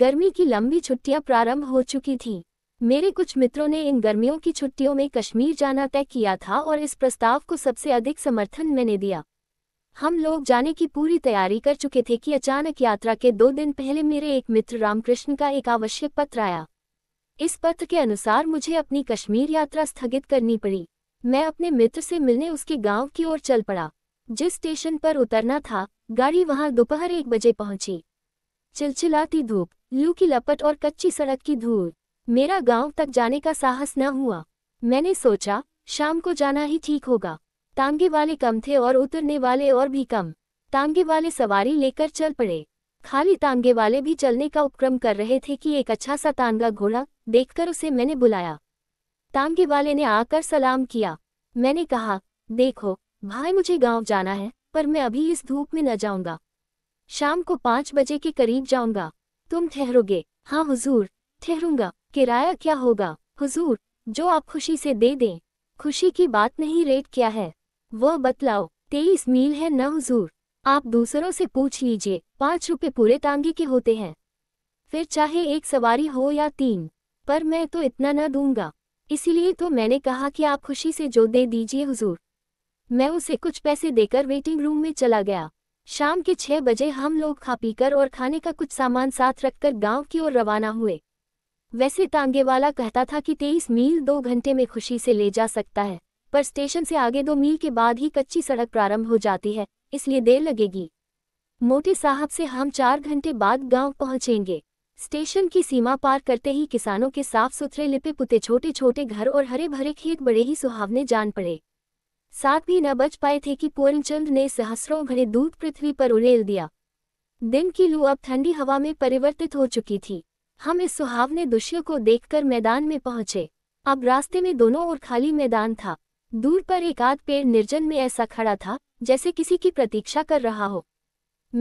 गर्मी की लंबी छुट्टियां प्रारंभ हो चुकी थीं मेरे कुछ मित्रों ने इन गर्मियों की छुट्टियों में कश्मीर जाना तय किया था और इस प्रस्ताव को सबसे अधिक समर्थन मैंने दिया हम लोग जाने की पूरी तैयारी कर चुके थे कि अचानक यात्रा के दो दिन पहले मेरे एक मित्र रामकृष्ण का एक आवश्यक पत्र आया इस पत्र के अनुसार मुझे अपनी कश्मीर यात्रा स्थगित करनी पड़ी मैं अपने मित्र से मिलने उसके गांव की ओर चल पड़ा जिस स्टेशन पर उतरना था गाड़ी वहां दोपहर एक बजे पहुंची चिलचिलाती धूप लू की लपट और कच्ची सड़क की धूल मेरा गांव तक जाने का साहस न हुआ मैंने सोचा शाम को जाना ही ठीक होगा तांगे वाले कम थे और उतरने वाले और भी कम तांगे वाले सवारी लेकर चल पड़े खाली तांगे वाले भी चलने का उपक्रम कर रहे थे कि एक अच्छा सा तांगा घोड़ा देखकर उसे मैंने बुलाया तांगे वाले ने आकर सलाम किया मैंने कहा देखो भाई मुझे गांव जाना है पर मैं अभी इस धूप में न जाऊंगा शाम को पाँच बजे के करीब जाऊंगा तुम ठहरोगे हाँ हुजूर ठहरूंगा किराया क्या होगा हुजूर जो आप खुशी से दे दें खुशी की बात नहीं रेट क्या है वह बतलाओ तेईस मील है न हुजूर आप दूसरों से पूछ लीजिए पाँच रुपये पूरे तांगे के होते हैं फिर चाहे एक सवारी हो या तीन पर मैं तो इतना न दूंगा इसीलिए तो मैंने कहा कि आप खुशी से जो दे दीजिए हुजूर मैं उसे कुछ पैसे देकर वेटिंग रूम में चला गया शाम के छह बजे हम लोग खा पीकर और खाने का कुछ सामान साथ रखकर गांव की ओर रवाना हुए वैसे तांगेवाला कहता था कि तेईस मील दो घंटे में खुशी से ले जा सकता है पर स्टेशन से आगे दो मील के बाद ही कच्ची सड़क प्रारंभ हो जाती है इसलिए देर लगेगी मोटे साहब से हम चार घंटे बाद गांव पहुंचेंगे स्टेशन की सीमा पार करते ही किसानों के साफ सुथरे लिपे पुते छोटे छोटे घर और हरे भरे खेत बड़े ही सुहावने जान पड़े साथ भी न बच पाए थे कि पूर्णचंद ने सहस्रों घने दूध पृथ्वी पर उड़ेल दिया दिन की लू अब ठंडी हवा में परिवर्तित हो चुकी थी हम इस सुहावने दृश्य को देखकर मैदान में पहुंचे अब रास्ते में दोनों ओर खाली मैदान था दूर पर एक आध पेड़ निर्जन में ऐसा खड़ा था जैसे किसी की प्रतीक्षा कर रहा हो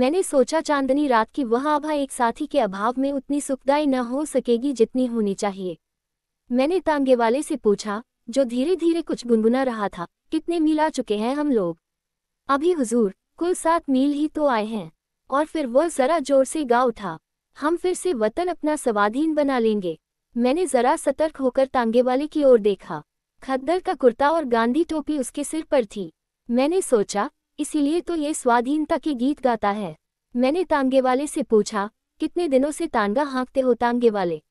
मैंने सोचा चांदनी रात की वह आभा एक साथी के अभाव में उतनी सुखदायी न हो सकेगी जितनी होनी चाहिए मैंने तांगे वाले से पूछा जो धीरे धीरे कुछ गुनगुना रहा था कितने मील आ चुके हैं हम लोग अभी हुजूर कुल सात मील ही तो आए हैं और फिर वह जरा जोर से गा उठा हम फिर से वतन अपना स्वाधीन बना लेंगे मैंने जरा सतर्क होकर तांगे वाले की ओर देखा खद्दर का कुर्ता और गांधी टोपी उसके सिर पर थी मैंने सोचा इसीलिए तो ये स्वाधीनता के गीत गाता है मैंने तांगे वाले से पूछा कितने दिनों से तांगा हाँकते हो तांगे वाले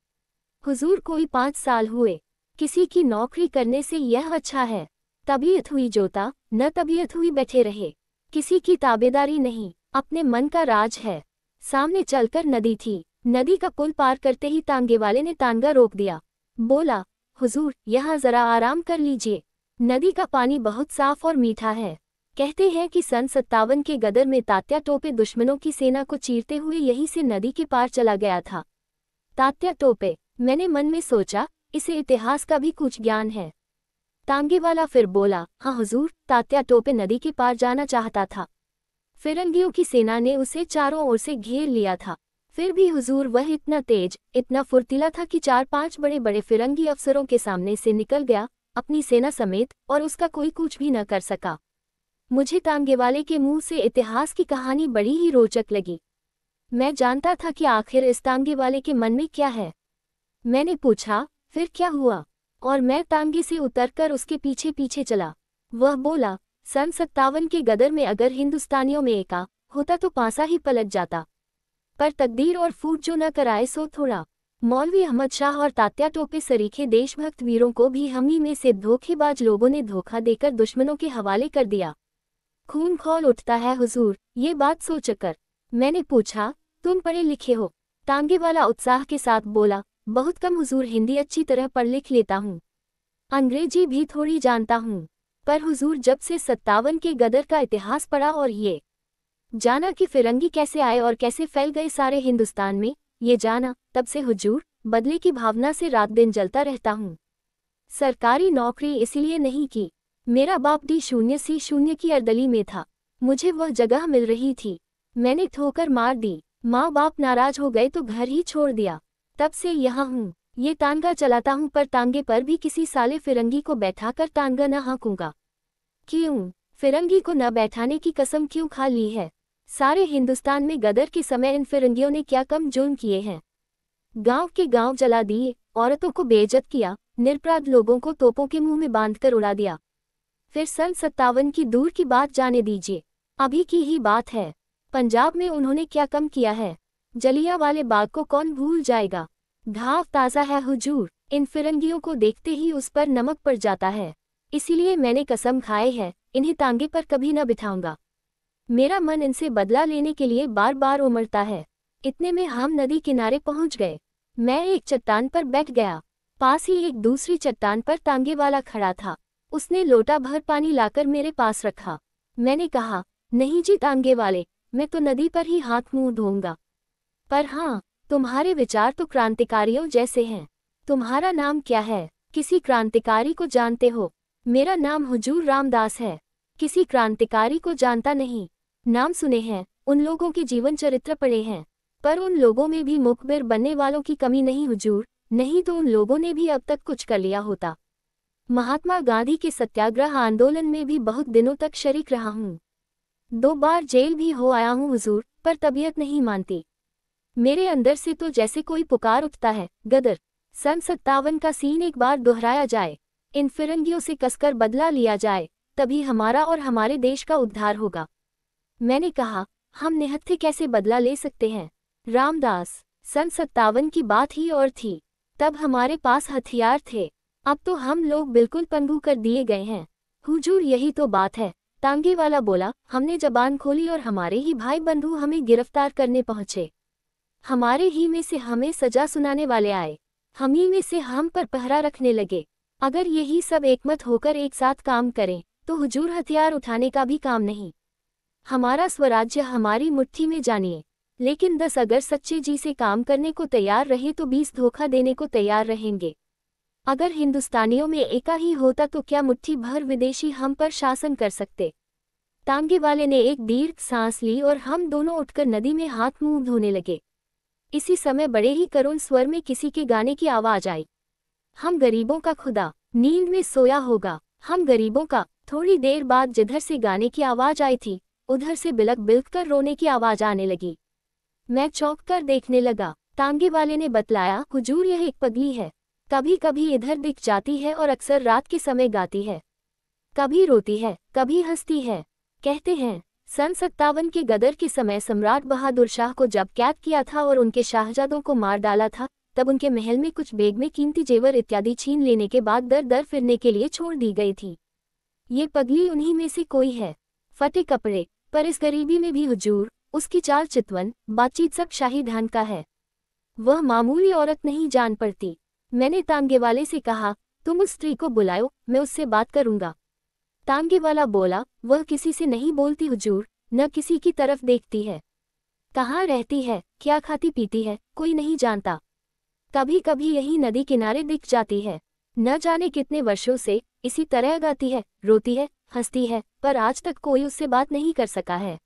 हुजूर कोई पाँच साल हुए किसी की नौकरी करने से यह अच्छा है तबीयत हुई जोता न तबीयत हुई बैठे रहे किसी की ताबेदारी नहीं अपने मन का राज है सामने चलकर नदी थी नदी का पुल पार करते ही तांगे वाले ने तांगा रोक दिया बोला हुजूर यहाँ जरा आराम कर लीजिए नदी का पानी बहुत साफ और मीठा है कहते हैं कि सन सत्तावन के गदर में तात्या टोपे दुश्मनों की सेना को चीरते हुए यहीं से नदी के पार चला गया था तात्या टोपे मैंने मन में सोचा इसे इतिहास का भी कुछ ज्ञान है तांगेवाला फिर बोला हाँ हुजूर तात्या टोपे नदी के पार जाना चाहता था फिरंगियों की सेना ने उसे चारों ओर से घेर लिया था फिर भी हुजूर वह इतना तेज इतना फुर्तीला था कि चार पांच बड़े बड़े फिरंगी अफसरों के सामने से निकल गया अपनी सेना समेत और उसका कोई कुछ भी न कर सका मुझे तांगेवाले के मुंह से इतिहास की कहानी बड़ी ही रोचक लगी मैं जानता था कि आखिर इस तांगेवाले के मन में क्या है मैंने पूछा फिर क्या हुआ और मैं टांगे से उतरकर उसके पीछे पीछे चला वह बोला सन सत्तावन के गदर में अगर हिंदुस्तानियों में एका होता तो पासा ही पलट जाता पर तकदीर और फूट जो न कराए सो थोड़ा मौलवी अहमद शाह और तात्या टोपे सरीखे देशभक्त वीरों को भी हमी में से धोखेबाज लोगों ने धोखा देकर दुश्मनों के हवाले कर दिया खून खौल उठता है हुजूर ये बात सोचकर मैंने पूछा तुम पढ़े लिखे हो टांगे वाला उत्साह के साथ बोला बहुत कम हुजूर हिंदी अच्छी तरह पढ़ लिख लेता हूँ अंग्रेजी भी थोड़ी जानता हूँ पर हुजूर जब से सत्तावन के गदर का इतिहास पढ़ा और ये जाना कि फिरंगी कैसे आए और कैसे फैल गए सारे हिंदुस्तान में ये जाना तब से हुजूर बदले की भावना से रात दिन जलता रहता हूँ सरकारी नौकरी इसलिए नहीं की मेरा बाप डी शून्य सी शून्य की अर्दली में था मुझे वह जगह मिल रही थी मैंने ठोकर मार दी माँ बाप नाराज हो गए तो घर ही छोड़ दिया तब से यहाँ हूँ ये तानगा चलाता हूँ पर तांगे पर भी किसी साले फिरंगी को बैठा कर तांगा न हाँकूंगा क्यों फिरंगी को न बैठाने की कसम क्यों खा ली है सारे हिंदुस्तान में गदर के समय इन फिरंगियों ने क्या कम जुर्म किए हैं गांव के गांव जला दिए औरतों को बेइज्जत किया निरपराध लोगों को तोपों के मुंह में बांधकर उड़ा दिया फिर सन सत्तावन की दूर की बात जाने दीजिए अभी की ही बात है पंजाब में उन्होंने क्या कम किया है जलिया वाले बाग को कौन भूल जाएगा घाव ताज़ा है हुजूर इन फिरंगियों को देखते ही उस पर नमक पड़ जाता है इसीलिए मैंने कसम खाए है इन्हें तांगे पर कभी न बिठाऊंगा मेरा मन इनसे बदला लेने के लिए बार बार उमड़ता है इतने में हम नदी किनारे पहुंच गए मैं एक चट्टान पर बैठ गया पास ही एक दूसरी चट्टान पर तांगे वाला खड़ा था उसने लोटा भर पानी लाकर मेरे पास रखा मैंने कहा नहीं जी तांगे वाले मैं तो नदी पर ही हाथ मुंह धोऊंगा पर हाँ तुम्हारे विचार तो क्रांतिकारियों जैसे हैं तुम्हारा नाम क्या है किसी क्रांतिकारी को जानते हो मेरा नाम हुजूर रामदास है किसी क्रांतिकारी को जानता नहीं नाम सुने हैं उन लोगों के जीवन चरित्र पड़े हैं पर उन लोगों में भी मुखबिर बनने वालों की कमी नहीं हुजूर नहीं तो उन लोगों ने भी अब तक कुछ कर लिया होता महात्मा गांधी के सत्याग्रह आंदोलन में भी बहुत दिनों तक शरीक रहा हूँ दो बार जेल भी हो आया हूँ हुजूर पर तबीयत नहीं मानती मेरे अंदर से तो जैसे कोई पुकार उठता है गदर सन सत्तावन का सीन एक बार दोहराया जाए इन फिरंगियों से कसकर बदला लिया जाए तभी हमारा और हमारे देश का उद्धार होगा मैंने कहा हम निहत्थे कैसे बदला ले सकते हैं रामदास सन सत्तावन की बात ही और थी तब हमारे पास हथियार थे अब तो हम लोग बिल्कुल पंगू कर दिए गए हैं हुजूर यही तो बात है तांगे वाला बोला हमने जबान खोली और हमारे ही भाई बंधु हमें गिरफ्तार करने पहुंचे हमारे ही में से हमें सजा सुनाने वाले आए हम ही में से हम पर पहरा रखने लगे अगर यही सब एकमत होकर एक साथ काम करें तो हुजूर हथियार उठाने का भी काम नहीं हमारा स्वराज्य हमारी मुट्ठी में जानिए लेकिन दस अगर सच्चे जी से काम करने को तैयार रहे तो बीस धोखा देने को तैयार रहेंगे अगर हिंदुस्तानियों में एका ही होता तो क्या मुट्ठी भर विदेशी हम पर शासन कर सकते तांगे वाले ने एक दीर्घ सांस ली और हम दोनों उठकर नदी में हाथ मुंह धोने लगे इसी समय बड़े ही करुण स्वर में किसी के गाने की आवाज आई हम गरीबों का खुदा नींद में सोया होगा हम गरीबों का थोड़ी देर बाद जिधर से गाने की आवाज आई थी उधर से बिलक बिलक कर रोने की आवाज आने लगी मैं चौंक कर देखने लगा तांगे वाले ने बतलाया हुजूर यह एक पगली है कभी कभी इधर दिख जाती है और अक्सर रात के समय गाती है कभी रोती है कभी हंसती है कहते हैं सन सत्तावन के गदर के समय सम्राट बहादुर शाह को जब कैद किया था और उनके शाहजादों को मार डाला था तब उनके महल में कुछ बेग में कीमती जेवर इत्यादि छीन लेने के बाद दर दर फिरने के लिए छोड़ दी गई थी ये पगली उन्हीं में से कोई है फटे कपड़े पर इस गरीबी में भी हजूर उसकी चाल चितवन बातचीत सब शाही धान का है वह मामूली औरत नहीं जान पड़ती मैंने तांगे वाले से कहा तुम उस स्त्री को बुलायो मैं उससे बात करूंगा तांगे वाला बोला वह किसी से नहीं बोलती हुजूर न किसी की तरफ देखती है कहाँ रहती है क्या खाती पीती है कोई नहीं जानता कभी कभी यही नदी किनारे दिख जाती है न जाने कितने वर्षों से इसी तरह गाती है रोती है हंसती है पर आज तक कोई उससे बात नहीं कर सका है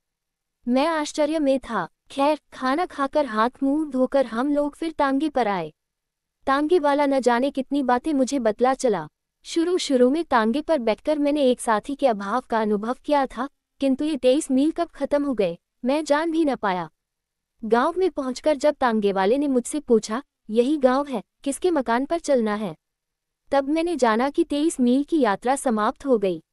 मैं आश्चर्य में था खैर खाना खाकर हाथ मुंह धोकर हम लोग फिर तांगे पर आए तांगे वाला न जाने कितनी बातें मुझे बतला चला शुरू शुरू में तांगे पर बैठकर मैंने एक साथी के अभाव का अनुभव किया था किंतु ये तेईस मील कब खत्म हो गए मैं जान भी न पाया गांव में पहुंचकर जब तांगे वाले ने मुझसे पूछा यही गांव है किसके मकान पर चलना है तब मैंने जाना कि तेईस मील की यात्रा समाप्त हो गई